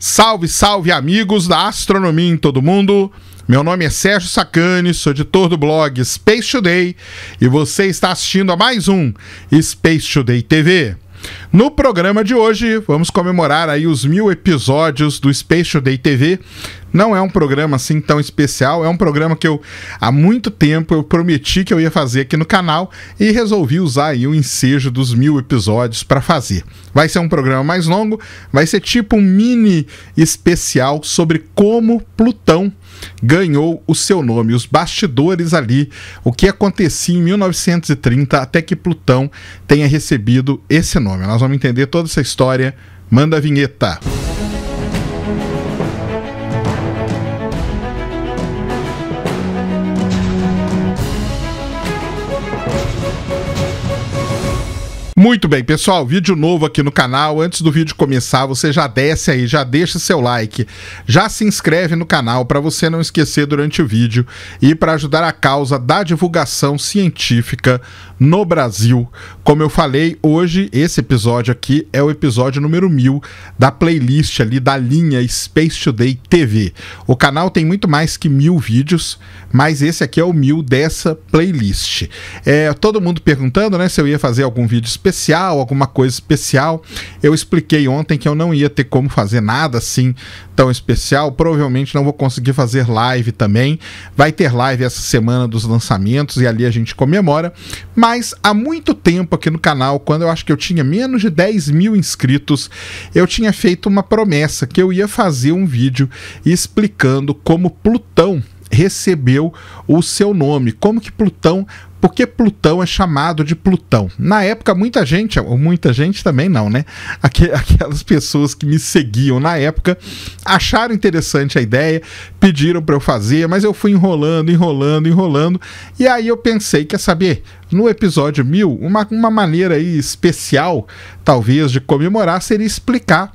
Salve, salve amigos da astronomia em todo mundo. Meu nome é Sérgio Sacani, sou editor do blog Space Today e você está assistindo a mais um Space Today TV. No programa de hoje, vamos comemorar aí os mil episódios do Space Day TV. Não é um programa assim tão especial, é um programa que eu há muito tempo eu prometi que eu ia fazer aqui no canal e resolvi usar aí o ensejo dos mil episódios para fazer. Vai ser um programa mais longo, vai ser tipo um mini especial sobre como Plutão ganhou o seu nome, os bastidores ali, o que acontecia em 1930 até que Plutão tenha recebido esse nome. Nós vamos entender toda essa história. Manda a vinheta. Música Muito bem, pessoal, vídeo novo aqui no canal. Antes do vídeo começar, você já desce aí, já deixa seu like, já se inscreve no canal para você não esquecer durante o vídeo e para ajudar a causa da divulgação científica no Brasil. Como eu falei, hoje esse episódio aqui é o episódio número mil da playlist ali da linha Space Today TV. O canal tem muito mais que mil vídeos, mas esse aqui é o mil dessa playlist. É, todo mundo perguntando, né, se eu ia fazer algum vídeo especial especial, alguma coisa especial. Eu expliquei ontem que eu não ia ter como fazer nada assim tão especial. Provavelmente não vou conseguir fazer live também. Vai ter live essa semana dos lançamentos e ali a gente comemora. Mas há muito tempo aqui no canal, quando eu acho que eu tinha menos de 10 mil inscritos, eu tinha feito uma promessa que eu ia fazer um vídeo explicando como Plutão recebeu o seu nome, como que Plutão por que Plutão é chamado de Plutão? Na época, muita gente, muita gente também não, né? Aquelas pessoas que me seguiam na época acharam interessante a ideia, pediram para eu fazer, mas eu fui enrolando, enrolando, enrolando. E aí eu pensei, quer saber? no episódio 1000, uma, uma maneira aí especial, talvez, de comemorar seria explicar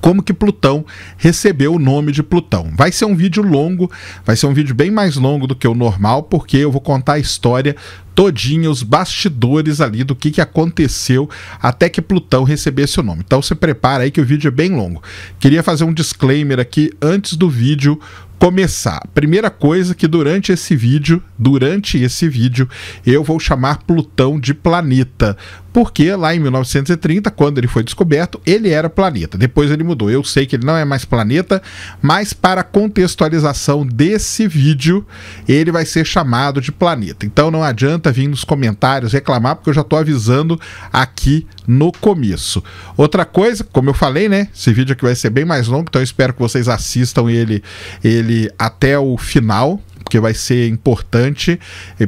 como que Plutão recebeu o nome de Plutão. Vai ser um vídeo longo, vai ser um vídeo bem mais longo do que o normal, porque eu vou contar a história todinha, os bastidores ali do que, que aconteceu até que Plutão recebesse o nome. Então se prepara aí que o vídeo é bem longo. Queria fazer um disclaimer aqui antes do vídeo, começar. Primeira coisa que durante esse vídeo, durante esse vídeo, eu vou chamar Plutão de planeta, porque lá em 1930, quando ele foi descoberto, ele era planeta. Depois ele mudou. Eu sei que ele não é mais planeta, mas para contextualização desse vídeo, ele vai ser chamado de planeta. Então não adianta vir nos comentários reclamar, porque eu já estou avisando aqui no começo. Outra coisa, como eu falei, né? Esse vídeo aqui vai ser bem mais longo, então eu espero que vocês assistam ele ele ele até o final, porque vai ser importante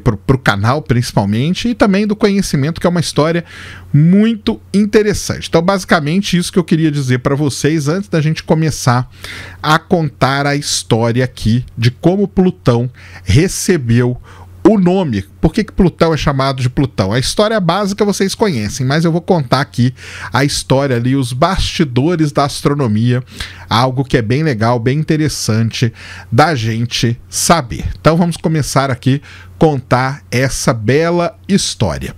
para o canal principalmente e também do conhecimento que é uma história muito interessante. Então, basicamente isso que eu queria dizer para vocês antes da gente começar a contar a história aqui de como Plutão recebeu o nome, por que, que Plutão é chamado de Plutão? A história básica vocês conhecem, mas eu vou contar aqui a história ali, os bastidores da astronomia, algo que é bem legal, bem interessante da gente saber. Então vamos começar aqui contar essa bela história.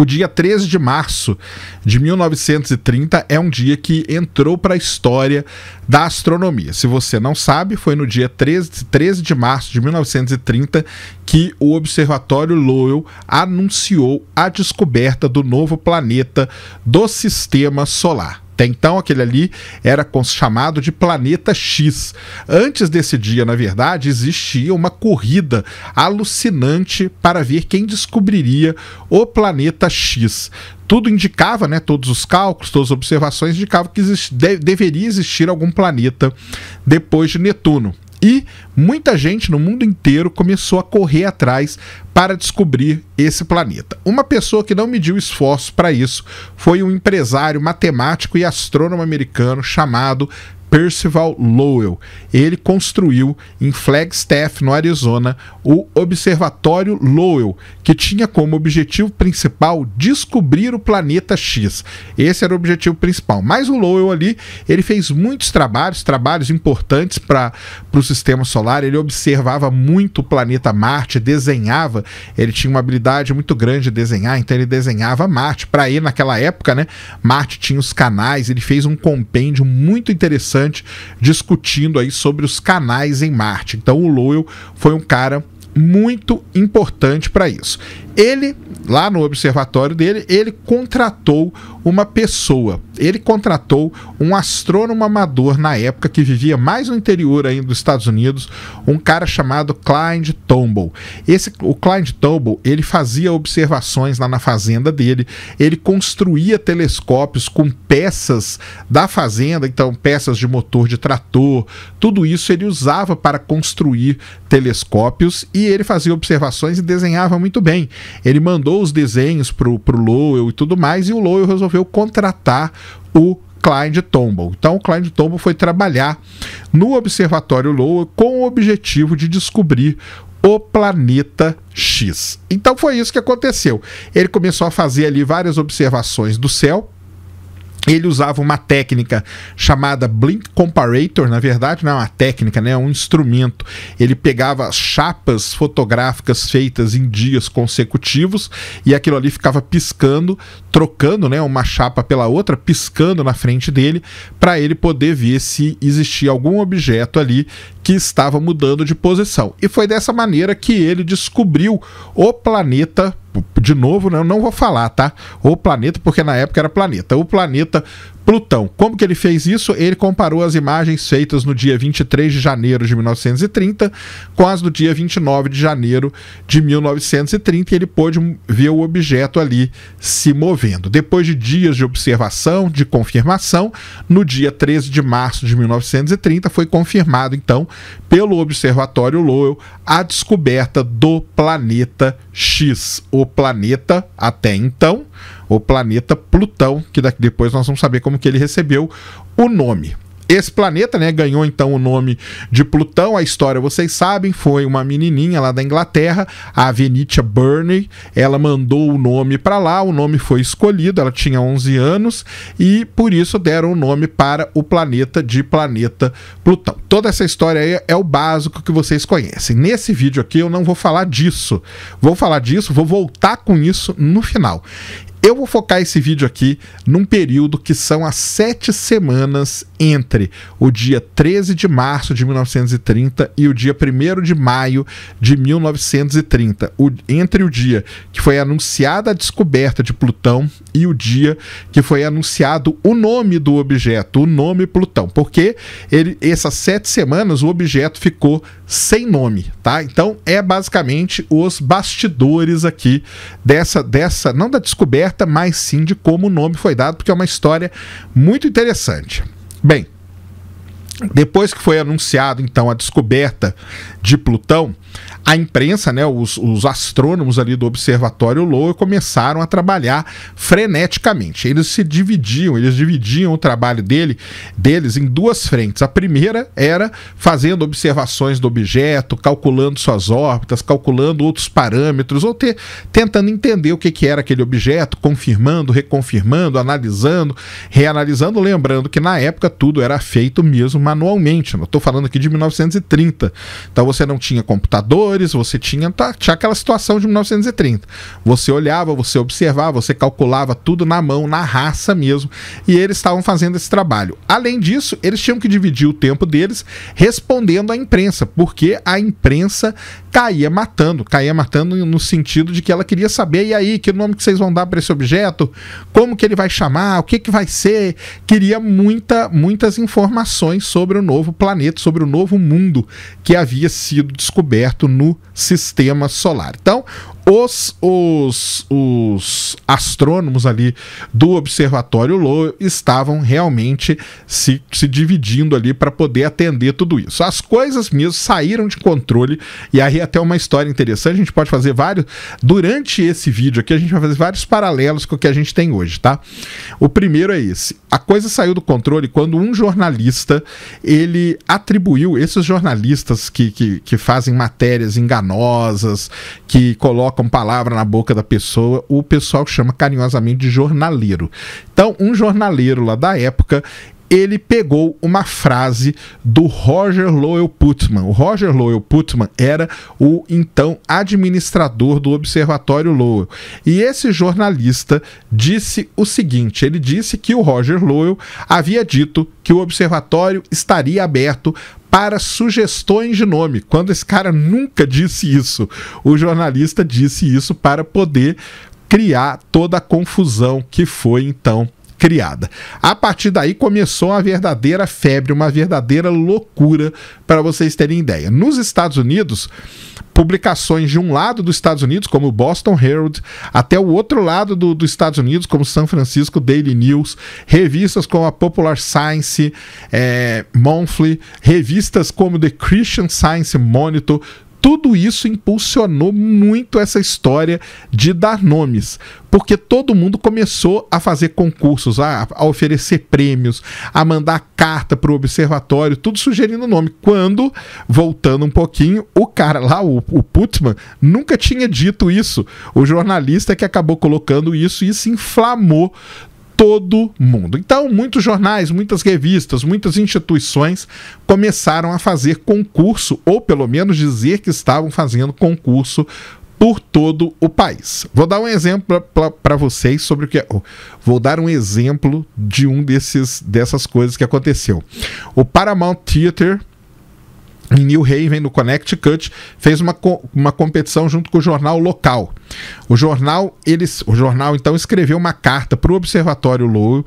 O dia 13 de março de 1930 é um dia que entrou para a história da astronomia. Se você não sabe, foi no dia 13, 13 de março de 1930 que o Observatório Lowell anunciou a descoberta do novo planeta do Sistema Solar. Até então, aquele ali era chamado de Planeta X. Antes desse dia, na verdade, existia uma corrida alucinante para ver quem descobriria o Planeta X tudo indicava, né, todos os cálculos, todas as observações indicavam que de, deveria existir algum planeta depois de Netuno. E muita gente no mundo inteiro começou a correr atrás para descobrir esse planeta. Uma pessoa que não mediu esforço para isso foi um empresário matemático e astrônomo americano chamado Percival Lowell. Ele construiu em Flagstaff, no Arizona, o Observatório Lowell, que tinha como objetivo principal descobrir o planeta X. Esse era o objetivo principal. Mas o Lowell ali, ele fez muitos trabalhos, trabalhos importantes para o sistema solar. Ele observava muito o planeta Marte, desenhava. Ele tinha uma habilidade muito grande de desenhar, então ele desenhava Marte. Para ele, naquela época, né, Marte tinha os canais, ele fez um compêndio muito interessante interessante discutindo aí sobre os canais em Marte. Então o Lowell foi um cara muito importante para isso. Ele, lá no observatório dele, ele contratou uma pessoa. Ele contratou um astrônomo amador na época que vivia mais no interior ainda dos Estados Unidos, um cara chamado Clyde Tombaugh. Esse o Clyde Tombaugh, ele fazia observações lá na fazenda dele, ele construía telescópios com peças da fazenda, então peças de motor de trator, tudo isso ele usava para construir telescópios e ele fazia observações e desenhava muito bem. Ele mandou os desenhos para o Lowell e tudo mais, e o Lowell resolveu contratar o Klein de Tombaugh. Então, o Klein de Tombaugh foi trabalhar no Observatório Lowell com o objetivo de descobrir o planeta X. Então, foi isso que aconteceu. Ele começou a fazer ali várias observações do céu, ele usava uma técnica chamada blink comparator, na verdade não é uma técnica, né, é um instrumento. Ele pegava chapas fotográficas feitas em dias consecutivos e aquilo ali ficava piscando, trocando, né, uma chapa pela outra, piscando na frente dele, para ele poder ver se existia algum objeto ali que estava mudando de posição. E foi dessa maneira que ele descobriu o planeta de novo, né? eu não vou falar, tá? O planeta, porque na época era planeta. O planeta Plutão. Como que ele fez isso? Ele comparou as imagens feitas no dia 23 de janeiro de 1930 com as do dia 29 de janeiro de 1930 e ele pôde ver o objeto ali se movendo. Depois de dias de observação, de confirmação, no dia 13 de março de 1930 foi confirmado então pelo observatório Lowell a descoberta do planeta X, o planeta até então o planeta Plutão, que daqui depois nós vamos saber como que ele recebeu o nome. Esse planeta, né, ganhou então o nome de Plutão. A história, vocês sabem, foi uma menininha lá da Inglaterra, a Venetia Burney. Ela mandou o nome para lá, o nome foi escolhido, ela tinha 11 anos e por isso deram o nome para o planeta de planeta Plutão. Toda essa história aí é o básico que vocês conhecem. Nesse vídeo aqui eu não vou falar disso. Vou falar disso, vou voltar com isso no final. Eu vou focar esse vídeo aqui num período que são as sete semanas entre o dia 13 de março de 1930 e o dia 1 de maio de 1930. O, entre o dia que foi anunciada a descoberta de Plutão e o dia que foi anunciado o nome do objeto, o nome Plutão. Porque ele, essas sete semanas o objeto ficou sem nome, tá? Então é basicamente os bastidores aqui dessa, dessa não da descoberta, certa, mas sim de como o nome foi dado, porque é uma história muito interessante. Bem, depois que foi anunciado então a descoberta de Plutão, a imprensa, né, os, os astrônomos ali do Observatório Lowell começaram a trabalhar freneticamente. Eles se dividiam, eles dividiam o trabalho dele, deles em duas frentes. A primeira era fazendo observações do objeto, calculando suas órbitas, calculando outros parâmetros, ou ter, tentando entender o que, que era aquele objeto, confirmando, reconfirmando, analisando, reanalisando, lembrando que na época tudo era feito mesmo manualmente. estou falando aqui de 1930. Então você não tinha computador, valores, você tinha, tá, tinha aquela situação de 1930. Você olhava, você observava, você calculava tudo na mão, na raça mesmo, e eles estavam fazendo esse trabalho. Além disso, eles tinham que dividir o tempo deles respondendo à imprensa, porque a imprensa caía matando, caía matando no sentido de que ela queria saber, e aí, que nome que vocês vão dar para esse objeto? Como que ele vai chamar? O que que vai ser? Queria muita, muitas informações sobre o novo planeta, sobre o novo mundo que havia sido descoberto no sistema solar. Então, os, os, os astrônomos ali do Observatório Lowell estavam realmente se, se dividindo ali para poder atender tudo isso. As coisas mesmo saíram de controle e aí é até uma história interessante, a gente pode fazer vários. Durante esse vídeo aqui, a gente vai fazer vários paralelos com o que a gente tem hoje, tá? O primeiro é esse. A coisa saiu do controle quando um jornalista ele atribuiu esses jornalistas que, que, que fazem matérias enganosas, que colocam colocam palavra na boca da pessoa, o pessoal chama carinhosamente de jornaleiro. Então, um jornaleiro lá da época, ele pegou uma frase do Roger Lowell Putman. O Roger Lowell Putman era o então administrador do Observatório Lowell. E esse jornalista disse o seguinte: ele disse que o Roger Lowell havia dito que o observatório estaria aberto para sugestões de nome, quando esse cara nunca disse isso. O jornalista disse isso para poder criar toda a confusão que foi então criada. A partir daí começou uma verdadeira febre, uma verdadeira loucura, para vocês terem ideia. Nos Estados Unidos, publicações de um lado dos Estados Unidos, como o Boston Herald, até o outro lado do, dos Estados Unidos, como o São Francisco Daily News, revistas como a Popular Science, é, Monthly, revistas como The Christian Science Monitor, tudo isso impulsionou muito essa história de dar nomes, porque todo mundo começou a fazer concursos, a, a oferecer prêmios, a mandar carta para o observatório, tudo sugerindo nome. Quando, voltando um pouquinho, o cara lá, o, o Putman, nunca tinha dito isso. O jornalista que acabou colocando isso e se inflamou todo mundo. Então, muitos jornais, muitas revistas, muitas instituições começaram a fazer concurso, ou pelo menos dizer que estavam fazendo concurso por todo o país. Vou dar um exemplo para vocês sobre o que é. Oh, vou dar um exemplo de um desses dessas coisas que aconteceu. O Paramount Theater em New Haven, no Connecticut, fez uma, co uma competição junto com o jornal local. O jornal, eles, o jornal então escreveu uma carta para o Observatório Lowell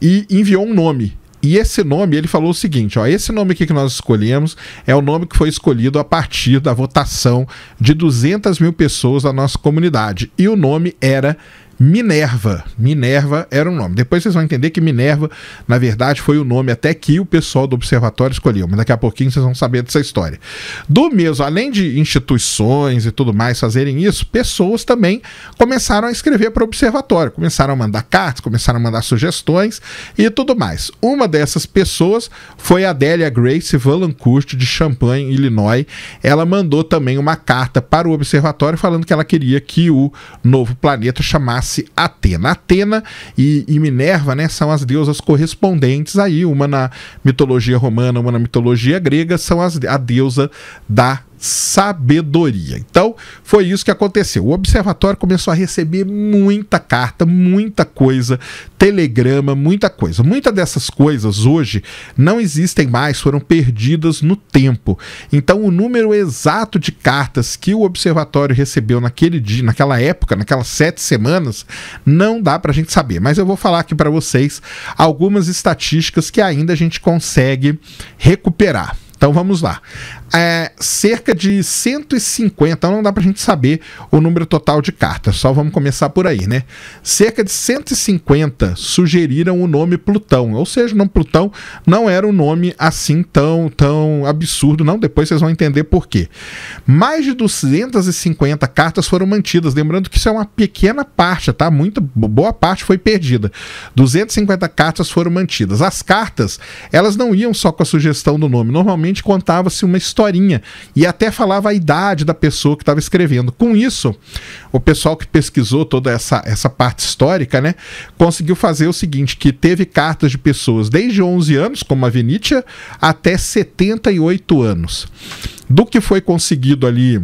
e enviou um nome. E esse nome, ele falou o seguinte: ó, esse nome aqui que nós escolhemos é o nome que foi escolhido a partir da votação de 200 mil pessoas da nossa comunidade. E o nome era Minerva. Minerva era o um nome. Depois vocês vão entender que Minerva, na verdade, foi o nome até que o pessoal do observatório escolheu, mas daqui a pouquinho vocês vão saber dessa história. Do mesmo, além de instituições e tudo mais fazerem isso, pessoas também começaram a escrever para o observatório, começaram a mandar cartas, começaram a mandar sugestões e tudo mais. Uma dessas pessoas foi a Adélia Grace Valancourt, de Champaign, Illinois. Ela mandou também uma carta para o observatório falando que ela queria que o novo planeta chamasse Atena. Atena e, e Minerva né, são as deusas correspondentes aí, uma na mitologia romana, uma na mitologia grega, são as, a deusa da sabedoria. Então, foi isso que aconteceu. O observatório começou a receber muita carta, muita coisa, telegrama, muita coisa. Muitas dessas coisas hoje não existem mais, foram perdidas no tempo. Então, o número exato de cartas que o observatório recebeu naquele dia, naquela época, naquelas sete semanas, não dá para a gente saber. Mas eu vou falar aqui para vocês algumas estatísticas que ainda a gente consegue recuperar. Então vamos lá é, cerca de 150, não dá para a gente saber o número total de cartas, só vamos começar por aí, né? Cerca de 150 sugeriram o nome Plutão, ou seja, o nome Plutão não era um nome assim tão, tão absurdo, não, depois vocês vão entender por quê. Mais de 250 cartas foram mantidas, lembrando que isso é uma pequena parte, tá? Muito boa parte foi perdida. 250 cartas foram mantidas. As cartas, elas não iam só com a sugestão do nome, normalmente contava-se uma história historinha e até falava a idade da pessoa que estava escrevendo. Com isso, o pessoal que pesquisou toda essa, essa parte histórica, né, conseguiu fazer o seguinte, que teve cartas de pessoas desde 11 anos, como a Venítia, até 78 anos. Do que foi conseguido ali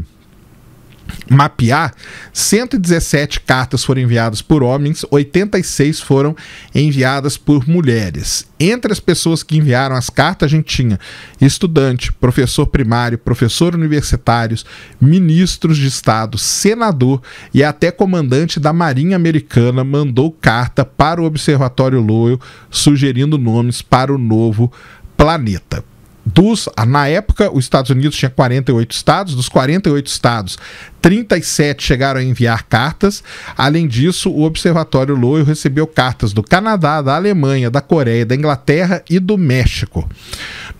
mapear, 117 cartas foram enviadas por homens, 86 foram enviadas por mulheres. Entre as pessoas que enviaram as cartas, a gente tinha estudante, professor primário, professor universitários, ministros de Estado, senador e até comandante da Marinha Americana mandou carta para o Observatório Lowell sugerindo nomes para o novo planeta dos, ah, na época, os Estados Unidos tinha 48 estados, dos 48 estados, 37 chegaram a enviar cartas. Além disso, o Observatório Lowell recebeu cartas do Canadá, da Alemanha, da Coreia, da Inglaterra e do México.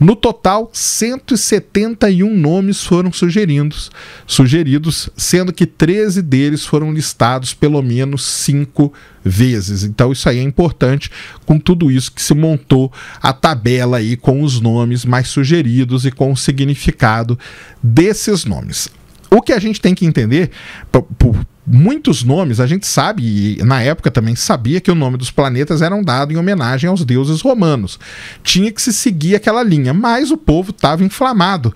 No total, 171 nomes foram sugeridos, sugeridos, sendo que 13 deles foram listados pelo menos cinco vezes. Então isso aí é importante com tudo isso que se montou a tabela aí com os nomes mais sugeridos e com o significado desses nomes. O que a gente tem que entender por, por muitos nomes, a gente sabe, e na época também sabia que o nome dos planetas eram dado em homenagem aos deuses romanos. Tinha que se seguir aquela linha, mas o povo estava inflamado.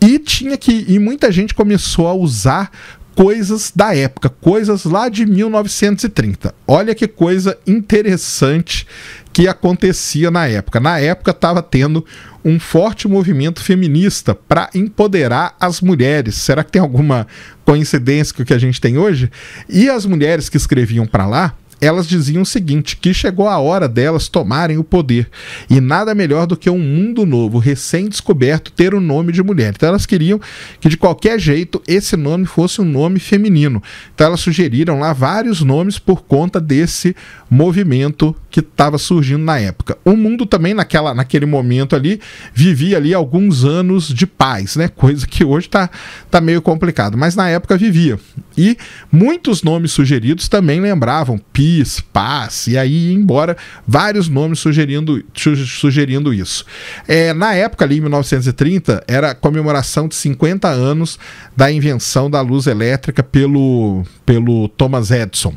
E tinha que. E muita gente começou a usar coisas da época, coisas lá de 1930. Olha que coisa interessante que acontecia na época. Na época estava tendo um forte movimento feminista para empoderar as mulheres. Será que tem alguma coincidência com o que a gente tem hoje? E as mulheres que escreviam para lá elas diziam o seguinte: que chegou a hora delas tomarem o poder. E nada melhor do que um mundo novo, recém-descoberto, ter o um nome de mulher. Então elas queriam que de qualquer jeito esse nome fosse um nome feminino. Então elas sugeriram lá vários nomes por conta desse movimento que estava surgindo na época. O mundo também, naquela, naquele momento ali, vivia ali alguns anos de paz, né? Coisa que hoje está tá meio complicado, mas na época vivia. E muitos nomes sugeridos também lembravam Pio Kiss, Paz, e aí embora, vários nomes sugerindo, sugerindo isso. É, na época, ali em 1930, era comemoração de 50 anos da invenção da luz elétrica pelo, pelo Thomas Edison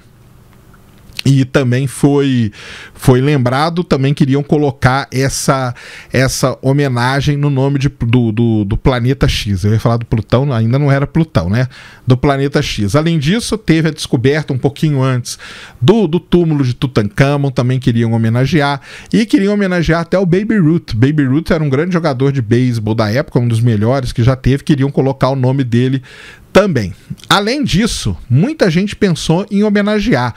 e também foi foi lembrado também queriam colocar essa essa homenagem no nome de, do, do, do, planeta X eu ia falar do Plutão ainda não era Plutão né do planeta X além disso teve a descoberta um pouquinho antes do, do túmulo de Tutankhamon também queriam homenagear e queriam homenagear até o Baby Ruth Baby Ruth era um grande jogador de beisebol da época um dos melhores que já teve queriam colocar o nome dele também. Além disso, muita gente pensou em homenagear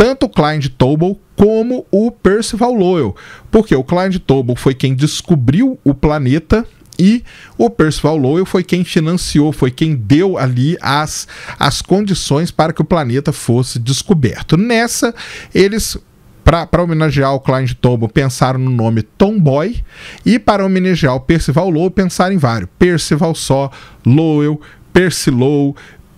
tanto o Klein de Tobol como o Percival Lowell, porque o Klein de Tobol foi quem descobriu o planeta e o Percival Lowell foi quem financiou, foi quem deu ali as, as condições para que o planeta fosse descoberto. Nessa, eles para homenagear o Klein de Tobo, pensaram no nome Tomboy, e para homenagear o Percival Lowell, pensaram em vários. Percival só, Lowell, Percy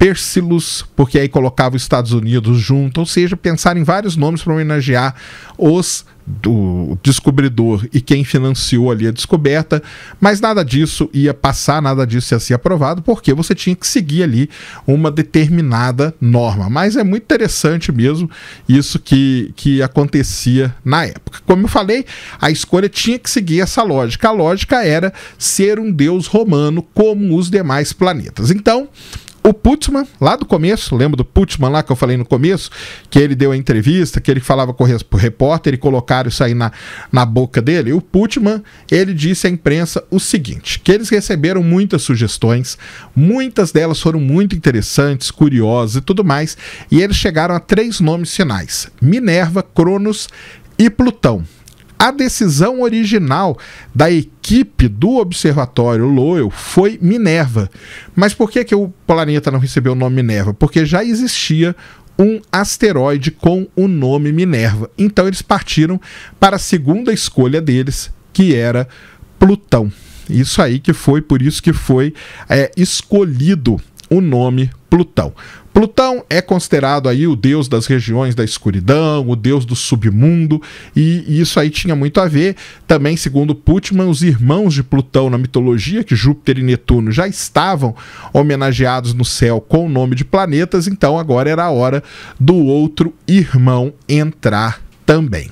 Persilus, porque aí colocava os Estados Unidos junto, ou seja, pensar em vários nomes para homenagear os do descobridor e quem financiou ali a descoberta, mas nada disso ia passar, nada disso ia ser aprovado, porque você tinha que seguir ali uma determinada norma. Mas é muito interessante mesmo isso que, que acontecia na época. Como eu falei, a escolha tinha que seguir essa lógica. A lógica era ser um deus romano como os demais planetas. Então, o Putman lá do começo, lembra do Putman lá que eu falei no começo, que ele deu a entrevista, que ele falava com o repórter e colocaram isso aí na, na boca dele? O Putman ele disse à imprensa o seguinte: que eles receberam muitas sugestões, muitas delas foram muito interessantes, curiosas e tudo mais, e eles chegaram a três nomes finais: Minerva, Cronos e Plutão. A decisão original da equipe do Observatório Lowell foi Minerva. Mas por que, que o planeta não recebeu o nome Minerva? Porque já existia um asteroide com o nome Minerva. Então eles partiram para a segunda escolha deles, que era Plutão. Isso aí que foi, por isso que foi é, escolhido o nome Plutão. Plutão é considerado aí o deus das regiões da escuridão, o deus do submundo, e, isso aí tinha muito a ver. Também, segundo Putman, os irmãos de Plutão na mitologia, que Júpiter e Netuno já estavam homenageados no céu com o nome de planetas, então agora era a hora do outro irmão entrar também.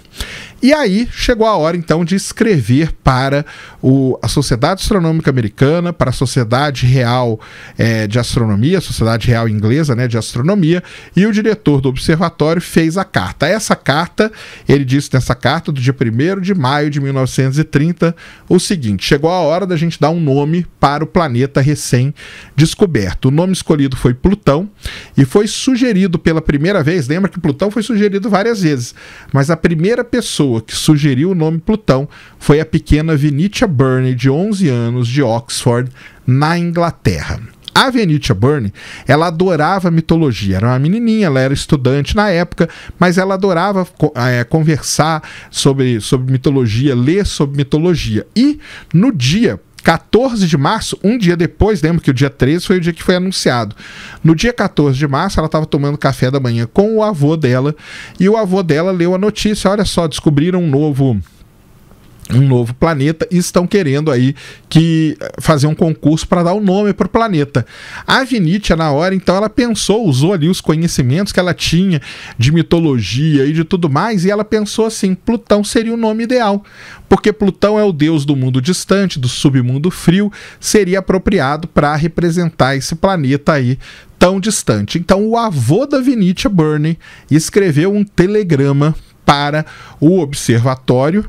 E aí chegou a hora então de escrever para o, a Sociedade Astronômica Americana, para a Sociedade Real é, de Astronomia, a Sociedade Real Inglesa né, de Astronomia, e o diretor do observatório fez a carta. Essa carta, ele disse nessa carta do dia 1 de maio de 1930 o seguinte: chegou a hora da gente dar um nome para o planeta recém-descoberto. O nome escolhido foi Plutão e foi sugerido pela primeira vez, lembra que Plutão foi sugerido várias vezes, mas a primeira pessoa pessoa que sugeriu o nome Plutão foi a pequena Venetia Burney, de 11 anos, de Oxford, na Inglaterra. A Venitia Burney, ela adorava mitologia, era uma menininha, ela era estudante na época, mas ela adorava é, conversar sobre, sobre mitologia, ler sobre mitologia. E no dia 14 de março, um dia depois, lembro que o dia 13 foi o dia que foi anunciado. No dia 14 de março, ela estava tomando café da manhã com o avô dela e o avô dela leu a notícia: olha só, descobriram um novo um novo planeta e estão querendo aí que eh, fazer um concurso para dar o um nome para o planeta. A Vinícius na hora, então, ela pensou, usou ali os conhecimentos que ela tinha de mitologia e de tudo mais, e ela pensou assim: Plutão seria o nome ideal, porque Plutão é o deus do mundo distante, do submundo frio, seria apropriado para representar esse planeta aí tão distante. Então, o avô da Vinícius Burney escreveu um telegrama para o observatório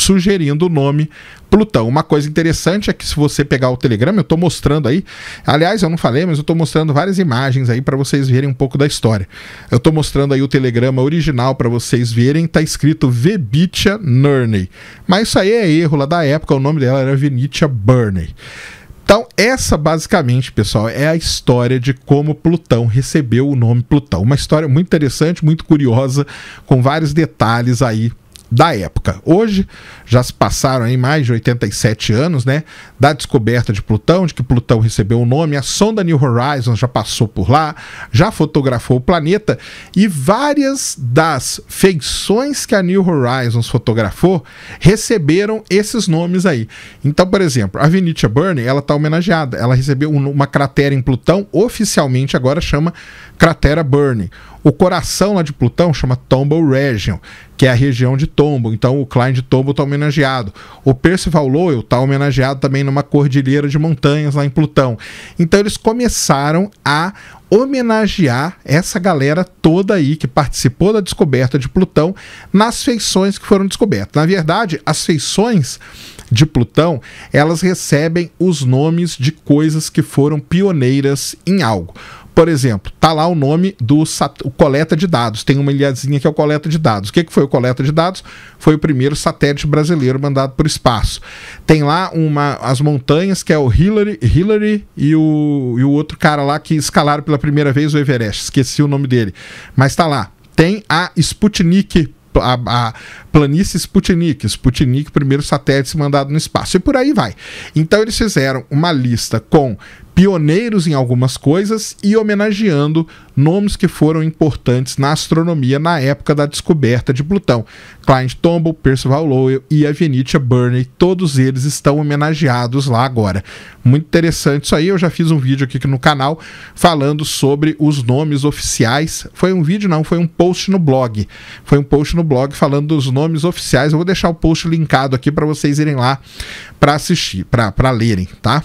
sugerindo o nome Plutão. Uma coisa interessante é que se você pegar o Telegram, eu estou mostrando aí, aliás, eu não falei, mas eu estou mostrando várias imagens aí para vocês verem um pouco da história. Eu estou mostrando aí o telegrama original para vocês verem, Está escrito Vebitia Nurney. Mas isso aí é erro lá da época, o nome dela era Venitia Burney. Então, essa basicamente, pessoal, é a história de como Plutão recebeu o nome Plutão. Uma história muito interessante, muito curiosa, com vários detalhes aí da época. Hoje já se passaram aí mais de 87 anos, né, da descoberta de Plutão, de que Plutão recebeu o nome, a sonda New Horizons já passou por lá, já fotografou o planeta e várias das feições que a New Horizons fotografou receberam esses nomes aí. Então, por exemplo, a Venetia Burney, ela tá homenageada, ela recebeu uma cratera em Plutão, oficialmente agora chama cratera Burning. O coração lá de Plutão chama Tombow Region, que é a região de tombo. Então o Klein de Tombow está homenageado. O Percival Lowell está homenageado também numa cordilheira de montanhas lá em Plutão. Então eles começaram a homenagear essa galera toda aí que participou da descoberta de Plutão nas feições que foram descobertas. Na verdade, as feições de Plutão, elas recebem os nomes de coisas que foram pioneiras em algo. Por exemplo, tá lá o nome do o coleta de dados. Tem uma ilhazinha que é o coleta de dados. O que, que foi o coleta de dados? Foi o primeiro satélite brasileiro mandado para o espaço. Tem lá uma, as montanhas, que é o Hillary, Hillary e, o, e o outro cara lá que escalaram pela primeira vez o Everest. Esqueci o nome dele. Mas tá lá. Tem a Sputnik a, a, planície Sputnik, Sputnik, primeiro satélite mandado no espaço, e por aí vai. Então eles fizeram uma lista com pioneiros em algumas coisas e homenageando nomes que foram importantes na astronomia na época da descoberta de Plutão. Clyde Tombaugh, Percival Lowell e Avenitia Burney, todos eles estão homenageados lá agora. Muito interessante isso aí, eu já fiz um vídeo aqui no canal falando sobre os nomes oficiais. Foi um vídeo não, foi um post no blog. Foi um post no blog falando dos nomes oficiais. Eu vou deixar o post linkado aqui para vocês irem lá para assistir, para lerem, tá?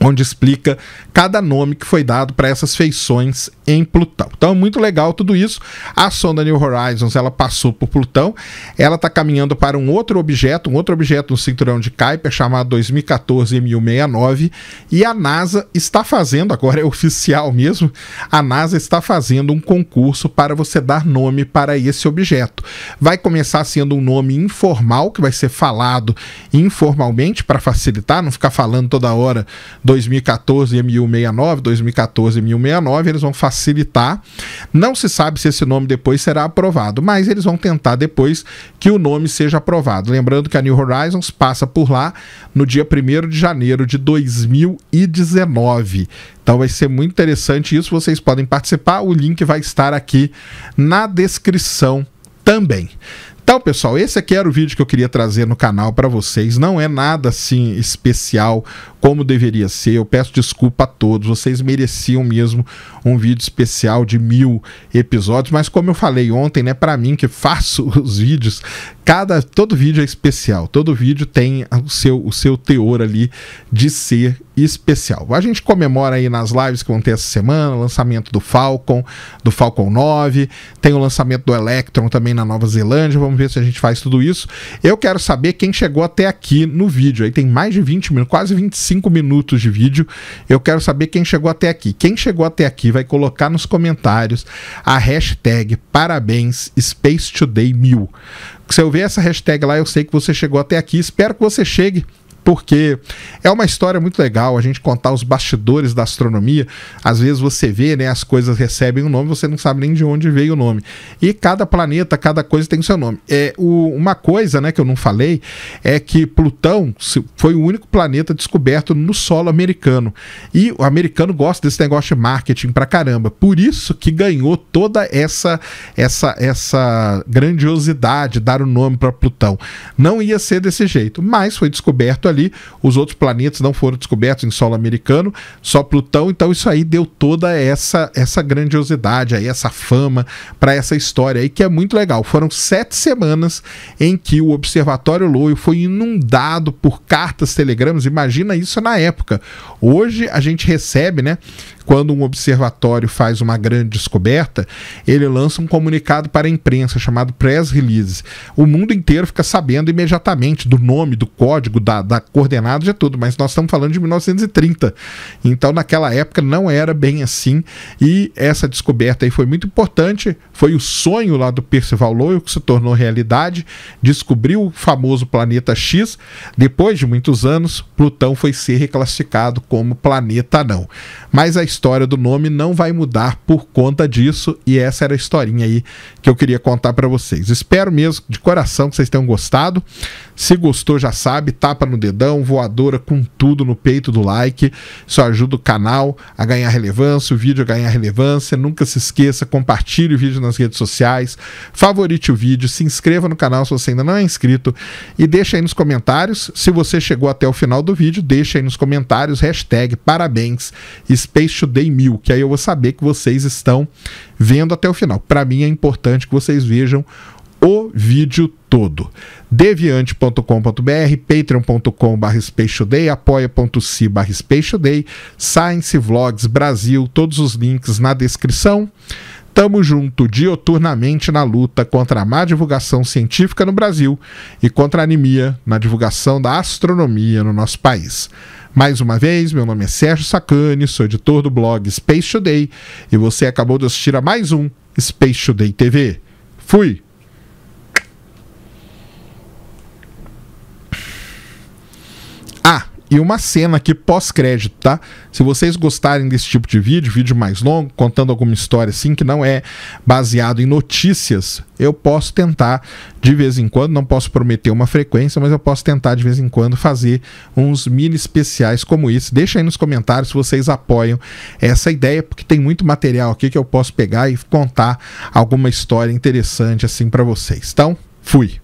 onde explica cada nome que foi dado para essas feições em Plutão. Então é muito legal tudo isso. A sonda New Horizons ela passou por Plutão, ela está caminhando para um outro objeto, um outro objeto no cinturão de Kuiper chamado 2014 M169 e a NASA está fazendo agora é oficial mesmo, a NASA está fazendo um concurso para você dar nome para esse objeto. Vai começar sendo um nome informal que vai ser falado informalmente para facilitar, não ficar falando toda hora 2014 M169, 2014 M169, eles vão facilitar facilitar. Não se sabe se esse nome depois será aprovado, mas eles vão tentar depois que o nome seja aprovado. Lembrando que a New Horizons passa por lá no dia 1 de janeiro de 2019. Então vai ser muito interessante isso. Vocês podem participar. O link vai estar aqui na descrição também. Então, pessoal, esse aqui era o vídeo que eu queria trazer no canal para vocês. Não é nada assim especial como deveria ser. Eu peço desculpa a todos, vocês mereciam mesmo um vídeo especial de mil episódios, mas como eu falei ontem, né, para mim que faço os vídeos, cada todo vídeo é especial, todo vídeo tem o seu, o seu teor ali de ser especial. A gente comemora aí nas lives que vão ter essa semana, lançamento do Falcon, do Falcon 9, tem o lançamento do Electron também na Nova Zelândia, vamos ver se a gente faz tudo isso. Eu quero saber quem chegou até aqui no vídeo, aí tem mais de 20 minutos, quase 25 cinco minutos de vídeo. Eu quero saber quem chegou até aqui. Quem chegou até aqui vai colocar nos comentários a hashtag parabéns Space Today 1000. Se eu ver essa hashtag lá, eu sei que você chegou até aqui. Espero que você chegue porque é uma história muito legal a gente contar os bastidores da astronomia. Às vezes você vê, né, as coisas recebem um nome, você não sabe nem de onde veio o nome. E cada planeta, cada coisa tem seu nome. É o, uma coisa, né, que eu não falei é que Plutão foi o único planeta descoberto no solo americano. E o americano gosta desse negócio de marketing pra caramba. Por isso que ganhou toda essa essa essa grandiosidade dar o um nome para Plutão. Não ia ser desse jeito, mas foi descoberto ali ali. Os outros planetas não foram descobertos em solo americano, só Plutão. Então isso aí deu toda essa essa grandiosidade aí, essa fama para essa história aí que é muito legal. Foram sete semanas em que o Observatório Loio foi inundado por cartas, telegramas. Imagina isso na época. Hoje a gente recebe, né? quando um observatório faz uma grande descoberta, ele lança um comunicado para a imprensa chamado press release. O mundo inteiro fica sabendo imediatamente do nome, do código, da, da coordenada, de tudo, mas nós estamos falando de 1930. Então, naquela época, não era bem assim. E essa descoberta aí foi muito importante. Foi o sonho lá do Percival Lowell que se tornou realidade. Descobriu o famoso planeta X. Depois de muitos anos, Plutão foi ser reclassificado como planeta não. Mas a história história do nome não vai mudar por conta disso. E essa era a historinha aí que eu queria contar para vocês. Espero mesmo de coração que vocês tenham gostado. Se gostou, já sabe, tapa no dedão, voadora com tudo no peito do like. Isso ajuda o canal a ganhar relevância, o vídeo a ganhar relevância. Nunca se esqueça, compartilhe o vídeo nas redes sociais, favorite o vídeo, se inscreva no canal se você ainda não é inscrito e deixa aí nos comentários. Se você chegou até o final do vídeo, deixa aí nos comentários hashtag parabéns Space Today 1000, que aí eu vou saber que vocês estão vendo até o final. Para mim é importante que vocês vejam o vídeo todo. deviante.com.br, patreon.com.br apoia.se.br, Science Vlogs Brasil, todos os links na descrição. Tamo junto dioturnamente na luta contra a má divulgação científica no Brasil e contra a anemia na divulgação da astronomia no nosso país. Mais uma vez, meu nome é Sérgio Sacani, sou editor do blog Space Today e você acabou de assistir a mais um Space Today TV. Fui! e uma cena aqui pós-crédito, tá? Se vocês gostarem desse tipo de vídeo, vídeo mais longo, contando alguma história assim que não é baseado em notícias, eu posso tentar de vez em quando, não posso prometer uma frequência, mas eu posso tentar de vez em quando fazer uns mini especiais como esse. Deixa aí nos comentários se vocês apoiam essa ideia, porque tem muito material aqui que eu posso pegar e contar alguma história interessante assim para vocês. Então, fui.